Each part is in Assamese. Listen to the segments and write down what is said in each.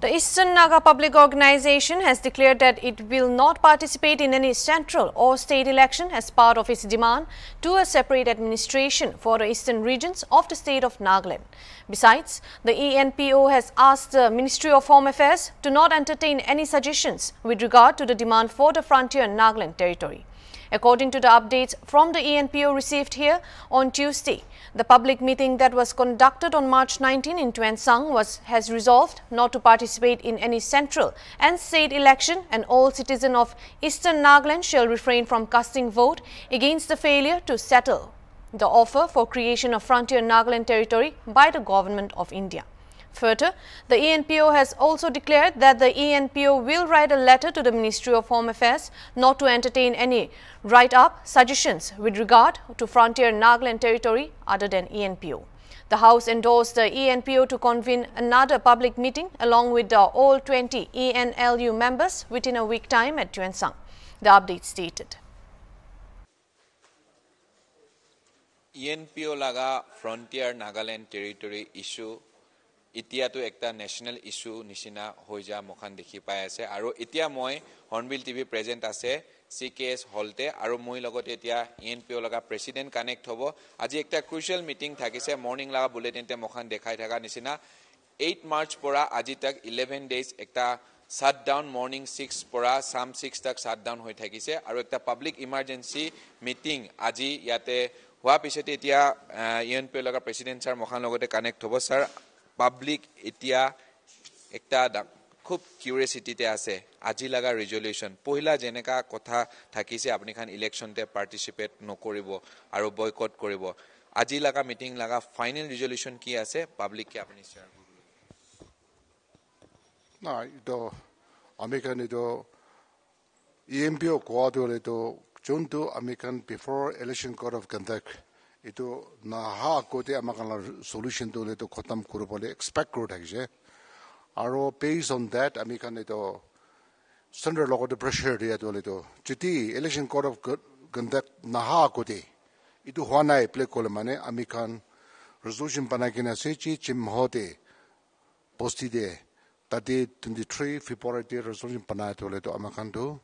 The Eastern Naga Public Organization has declared that it will not participate in any central or state election as part of its demand to a separate administration for the eastern regions of the state of Nagaland. Besides, the ENPO has asked the Ministry of Home Affairs to not entertain any suggestions with regard to the demand for the frontier Nagaland territory. According to the updates from the ENPO received here on Tuesday, the public meeting that was conducted on March 19 in Tuen Sang was, has resolved not to participate in any central and state election and all citizens of Eastern Nagaland shall refrain from casting vote against the failure to settle the offer for creation of frontier Nagaland territory by the Government of India. Further, the ENPO has also declared that the ENPO will write a letter to the Ministry of Home Affairs not to entertain any write-up suggestions with regard to frontier Nagaland territory other than ENPO. The House endorsed the ENPO to convene another public meeting along with the all 20 ENLU members within a week time at Yuensang. The update stated. ENPO Laga Frontier Nagaland Territory issue এতিয়াতো এটা নেশ্যনেল ইছ্যু নিচিনা হৈ যোৱা মোখান দেখি পাই আছে আৰু এতিয়া মই হৰ্ণবিল টিভি প্ৰেজেণ্ট আছে চি কে এছ হলতে আৰু মই লগতে এতিয়া ই এন পিঅ' লগা প্ৰেচিডেণ্ট কানেক্ট হ'ব আজি এটা ক্ৰুচিয়েল মিটিং থাকিছে মৰ্ণিং লগা বুলেটিনতে মোখান দেখাই থকা নিচিনা এইট মাৰ্চ পৰা আজি তাক ইলেভেন ডেইজ এটা শ্বাটডাউন মৰ্ণিং ছিক্স পৰা চাম ছিক্স তাক শ্বাটডাউন হৈ থাকিছে আৰু এটা পাব্লিক ইমাৰ্জেঞ্চি মিটিং আজি ইয়াতে হোৱাৰ পিছতে এতিয়া ই এন পিঅ' লগা প্ৰেচিডেণ্ট ছাৰ মোখান লগতে কানেক্ট হ'ব ছাৰ পাব্লিক এতিয়া এটা খুব কিউৰিয়চিটিতে আছে আজি লগা ৰিজলিউশ্যন পহিলা যেনেকা কথা থাকিছে আপুনি খান ইলেকশ্যনতে পাৰ্টিচিপেট নকৰিব আৰু বয়কট কৰিব আজি লগা মিটিং লগা ফাইনেল ৰিজলিউশ্যন কি আছে পাব্লিককে আপুনি শ্বেয়াৰ কৰিব নাই এইটো আমি কাৰণে এইটো ই e এম পিঅ' কোৱাটো হ'লে এইটো যোনটো আমি কাৰণ before election code of conduct itu na ha ko te amakala solution to le to khatam kuro bole expect kro thak je aro based on that ami kan to standard logo the pressure dia to le to chiti election code of conduct na ha ko te itu ho nai play ko le mane ami kan resolution pana ki na se chi chim ho te posti de tadi 23 february resolution pana to le to amakan to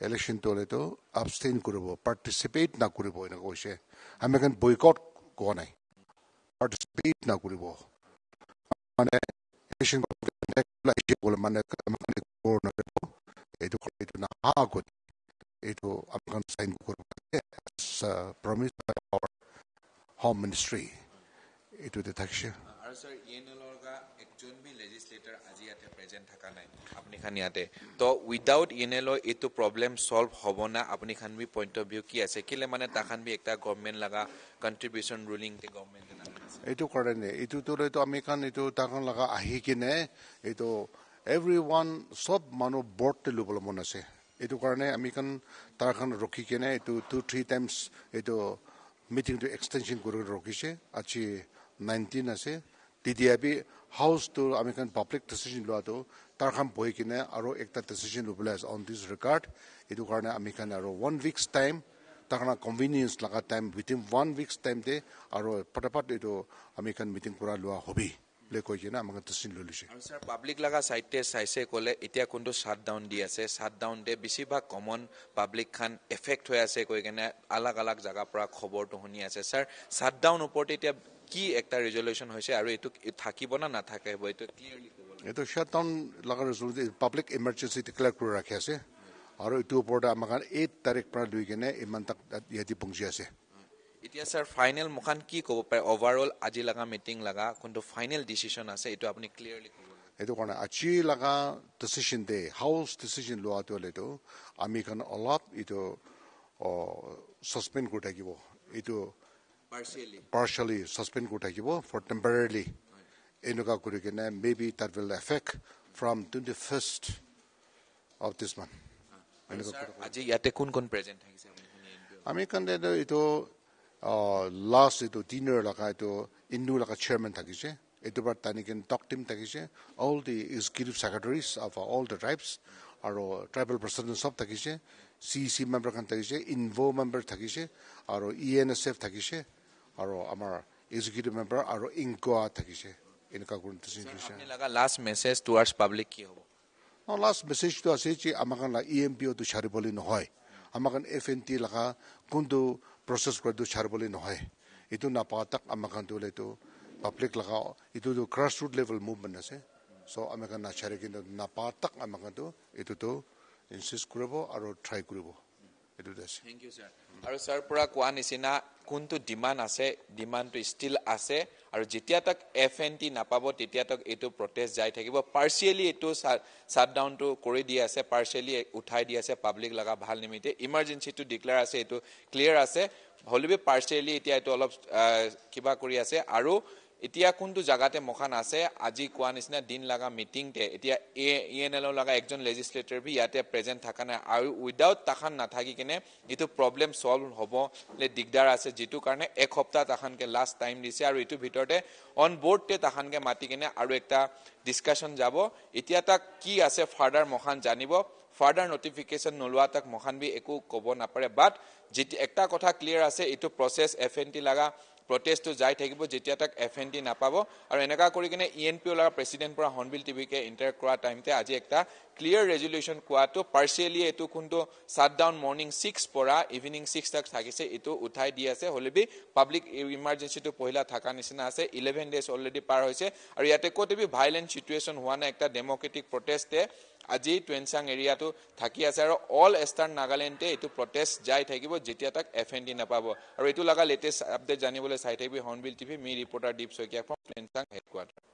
election to leto abstain kuribo participate na kuribo ina koise american boycott ko nai participate na kuribo mane election ko neck like bol mane mane ko na ko eto ko eto na ha ko eto american sign kuribo as promised by our home ministry eto the taxation ভাৰতবৰ্ষৰ ইউ এন এলৰ গা একজন বি লেজিছলেটাৰ আজি ইয়াতে প্ৰেজেণ্ট থকা নাই আপুনি খান ইয়াতে তো উইদাউট ইউ এন এল এইটো প্ৰব্লেম চল্ভ হ'ব না আপুনি খান বি পইণ্ট অফ ভিউ কি আছে কেলে মানে তাখান বি এটা গভমেণ্ট লগা কণ্ট্ৰিবিউচন ৰুলিং গভমেণ্টে এইটো কৰে নে এইটোতো এইটো আমি খান এইটো তাখন লগা আহি কিনে এইটো এভৰি ওৱান চব মানুহ বৰ্ডতে ল'বলৈ মন আছে এইটো কাৰণে আমি খান তাৰখন ৰখি কিনে এইটো টু থ্ৰী টাইমছ এইটো মিটিংটো এক্সটেনশ্যন কৰি ৰখিছে আজি নাইনটিন আছে তেতিয়া বি হাউচটোৰ আমি এখন পাব্লিক ডিচিশ্যন লোৱাটো তাৰ খান বহি কিনে আৰু এটা ডিচিশ্যন ল'বলৈ আছে অন দিছ ৰেকৰ্ড এইটো কাৰণে আমি এখন আৰু ওৱান উইকছ টাইম তাৰ কাৰণে কনভিনিয়েঞ্চ লগা টাইম উইথিন ওৱান উইকছ টাইমতে আৰু পটাপট এইটো আমি এখন মিটিং কৰা লোৱা হবি বুলি কৈ কিনে আমাক ডিচিশ্যন লৈ লৈছে পাব্লিক লগা চাইডে চাইছে ক'লে এতিয়া কোনটো শ্বাট ডাউন দি আছে শ্বাট ডাউন দে বেছিভাগ কমন পাব্লিক খান এফেক্ট হৈ আছে কৈ কেনে আলাগ আলাগ জেগাৰ পৰা খবৰটো শুনি আছে ছাৰ শ্বাট ওপৰতে এতিয়া কি একটা রেজলিউশন হয়েছে আর এই থাকিব না না থাকে হবে এটা ক্লিয়ারলি এটা শাটডাউন লাগার জরুরি পাবলিক ইমার্জেন্সি আছে আর এই উপর আমার এই তারিখ পর লই গেনে ইমান তক ইয়াতি পঞ্জি আছে এতিয়া স্যার ফাইনাল মখান কি কব পারে ওভারঅল আজি লাগা মিটিং লাগা কোনটো ফাইনাল ডিসিশন আছে এটা আপনি ক্লিয়ারলি এইটো কারণে আজি লাগা ডিসিশন দে হাউস ডিসিশন লওয়া তো লেটো আমি কান অলাপ এটো সাসপেন্ড করে থাকিব এটো পাৰ্চিয়েলি চাছপেণ্ড কৰি থাকিব ফৰ টেম্পৰেলি এনেকুৱা কৰি কিনে মে বি তাত will effect from twenty first of this month আজি ইয়াতে কোন কোন প্ৰেজেণ্ট আমি কাৰণে এইটো লাষ্ট এইটো টিনিয়ৰ এলেকা এইটো ইণ্ডোৰ এলেকা চেয়াৰমেন থাকিছে এইটো বাৰ টানি কিনে টক টিম থাকিছে all the executive secretaries of all the tribes আৰু ট্ৰাইবেল প্ৰেচিডেণ্ট চব থাকিছে CEC member khan thakishe, INVO member thakishe, aro ENSF thakishe, aro amar executive member aro INCOA thakishe. Inka kurun tisi Sir, aapne laga last message towards public ki hobo? No, last message to ase chi amakan la EMPO to shariboli no hoi. Amakan FNT laga kundu process kwa to shariboli no hoi. Itu na paatak amakan to le to public laga itu to grassroots level movement ase. So amakan na charikin na paatak amakan to itu to ইনচিষ্ট কৰিব আৰু ট্ৰাই কৰিব এইটোত আছে আৰু ছাৰ পৰা কোৱা নিচিনা কোনটো ডিমাণ্ড আছে ডিমাণ্ডটো ষ্টিল আছে আৰু যেতিয়া তাক এফ এন টি নাপাব তেতিয়া তাক এইটো প্ৰটেষ্ট যাই থাকিব পাৰ্চিয়েলি এইটো শ্বাট ডাউনটো কৰি দি আছে পাৰ্চিয়েলি উঠাই দি আছে পাব্লিক লগা ভাল নিমিত্তে ইমাৰ্জেঞ্চিটো ডিক্লেয়াৰ আছে এইটো ক্লিয়াৰ আছে হ'লেও পাৰ্চিয়েলি এতিয়া এইটো অলপ কিবা কৰি আছে আৰু এতিয়া কোনটো জেগাতে মখান আছে আজি কোৱা নিচিনা দিন লগা মিটিংতে এতিয়া এ ই এন এলৰ লগা একজন লেজিছলেটৰ বি ইয়াতে প্ৰেজেণ্ট থকা নাই আৰু উইডাউট তাহান নাথাকি কিনে এইটো প্ৰব্লেম চল্ভ হ'বলৈ দিগদাৰ আছে যিটো কাৰণে এক সপ্তাহ তাহানকে লাষ্ট টাইম দিছে আৰু এইটোৰ ভিতৰতে অন বৰ্ডতে তাহানকে মাতি কিনে আৰু এটা ডিছকাশ্যন যাব এতিয়া তাক কি আছে ফাৰ্ডাৰ মখান জানিব ফাৰ্ডাৰ ন'টিফিকেশ্যন নোলোৱা তাক মখান বি একো ক'ব নাপাৰে বাট যি এটা কথা ক্লিয়াৰ আছে এইটো প্ৰচেছ এফ এন টি লগা প্ৰটেষ্টটো যাই থাকিব যেতিয়া তাক এফ এন টি নাপাব আৰু এনেকুৱা কৰি কিনে ই এন পি অ'লাৰ প্ৰেচিডেণ্ট পৰা হৰ্ণবিল টিভিকে ইণ্টাৰেক্ট কৰা টাইমতে আজি এটা ক্লিয়াৰ ৰেজলিউশ্যন কোৱাটো পাৰ্চিয়েলি এইটো কোনটো শ্বাটডাউন মৰ্ণিং ছিক্স পৰা ইভিনিং ছিক্স তাক থাকিছে এইটো উঠাই দি আছে হ'লে বি পাব্লিক ইমাৰ্জেঞ্চিটো পহিলা থকা নিচিনা আছে ইলেভেন ডেজ অলৰেডি পাৰ হৈছে আৰু ইয়াতে ক'তো বি ভাইলেণ্ট চিটুৱেশ্যন হোৱা নাই এটা ডেম'ক্ৰেটিক প্ৰটেষ্টে আজি টুৱেনচাং এৰিয়াটো থাকি আছে আৰু অল ইষ্টাৰ্ণ নাগালেণ্ডে এইটো প্ৰটেষ্ট যাই থাকিব যেতিয়া তাক এফ এন ডি নাপাব আৰু এইটো লগা লেটেষ্ট আপডেট জানিবলৈ চাই থাকিবি হৰ্ণবিল টিভি মি reporter Deep Saikia from Tuensang headquarter